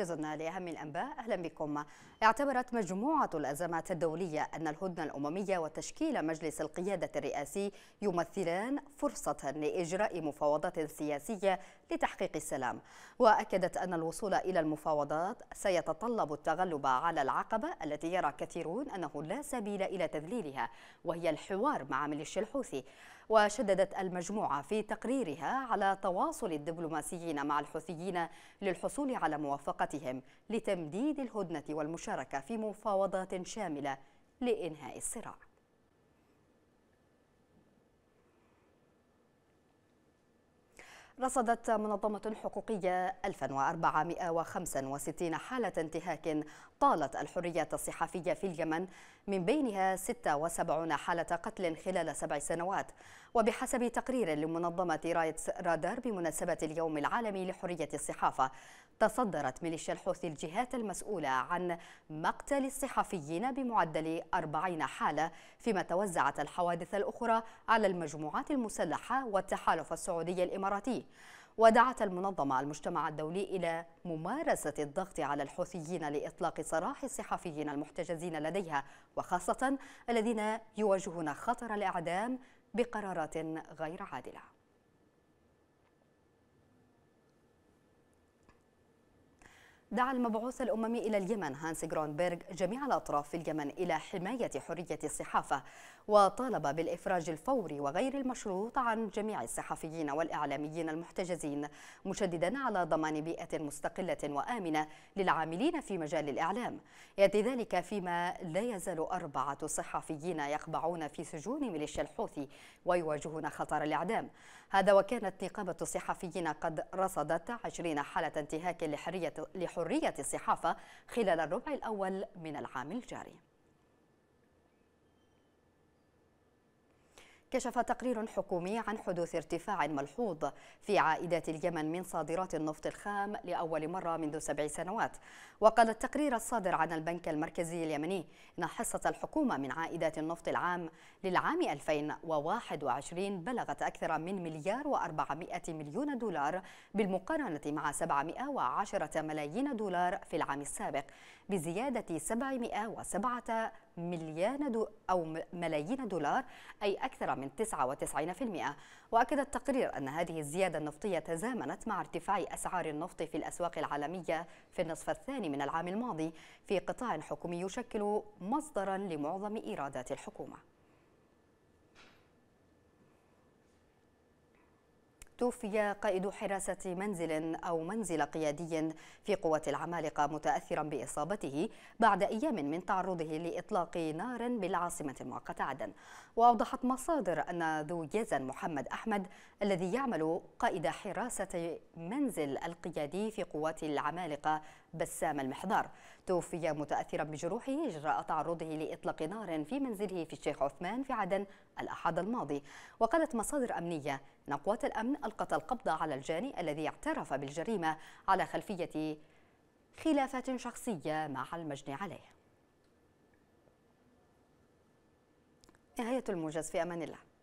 وجزنا لأهم الأنباء أهلا بكم اعتبرت مجموعة الأزمات الدولية أن الهدنة الأممية وتشكيل مجلس القيادة الرئاسي يمثلان فرصة لإجراء مفاوضات سياسية لتحقيق السلام وأكدت أن الوصول إلى المفاوضات سيتطلب التغلب على العقبة التي يرى كثيرون أنه لا سبيل إلى تذليلها وهي الحوار مع ميليشيا الحوثي وشددت المجموعة في تقريرها على تواصل الدبلوماسيين مع الحوثيين للحصول على موافقتهم لتمديد الهدنة والمشاركة في مفاوضات شاملة لإنهاء الصراع رصدت منظمة حقوقية 1465 حالة انتهاك طالت الحريات الصحفية في اليمن من بينها 76 حالة قتل خلال سبع سنوات وبحسب تقرير لمنظمة رايتس رادار بمناسبة اليوم العالمي لحرية الصحافة تصدرت ميليشيا الحوثي الجهات المسؤولة عن مقتل الصحفيين بمعدل 40 حالة فيما توزعت الحوادث الأخرى على المجموعات المسلحة والتحالف السعودي الإماراتي ودعت المنظمة المجتمع الدولي إلى ممارسة الضغط على الحوثيين لإطلاق سراح الصحفيين المحتجزين لديها وخاصة الذين يواجهون خطر الإعدام بقرارات غير عادله دعا المبعوث الأممي إلى اليمن هانس جرونبرغ جميع الأطراف في اليمن إلى حماية حرية الصحافة وطالب بالإفراج الفوري وغير المشروط عن جميع الصحفيين والإعلاميين المحتجزين مشددا على ضمان بيئة مستقلة وآمنة للعاملين في مجال الإعلام يأتي ذلك فيما لا يزال أربعة صحفيين يخضعون في سجون ميليشيا الحوثي ويواجهون خطر الإعدام هذا وكانت نقابة الصحفيين قد رصدت 20 حالة انتهاك لحرية حرية الصحافة خلال الربع الأول من العام الجاري كشف تقرير حكومي عن حدوث ارتفاع ملحوظ في عائدات اليمن من صادرات النفط الخام لأول مرة منذ سبع سنوات وقال التقرير الصادر عن البنك المركزي اليمني إن حصة الحكومة من عائدات النفط العام للعام 2021 بلغت أكثر من مليار و400 مليون دولار بالمقارنة مع 710 ملايين دولار في العام السابق بزيادة 707 مليان دو أو ملايين دولار أي أكثر من 99% وأكد التقرير أن هذه الزيادة النفطية تزامنت مع ارتفاع أسعار النفط في الأسواق العالمية في النصف الثاني من العام الماضي في قطاع حكومي يشكل مصدرا لمعظم إيرادات الحكومة توفي قائد حراسة منزل أو منزل قيادي في قوة العمالقة متأثرا بإصابته بعد أيام من تعرضه لإطلاق نار بالعاصمة المؤقتة عدن وأوضحت مصادر أن ذو يزن محمد أحمد الذي يعمل قائد حراسة منزل القيادي في قوات العمالقة بسام المحضار توفي متأثرا بجروحه إجراء تعرضه لإطلاق نار في منزله في الشيخ عثمان في عدن الأحد الماضي وقالت مصادر أمنية أن قوات الأمن ألقت القبض على الجاني الذي اعترف بالجريمة على خلفية خلافات شخصية مع المجني عليه نهاية الموجز في أمان الله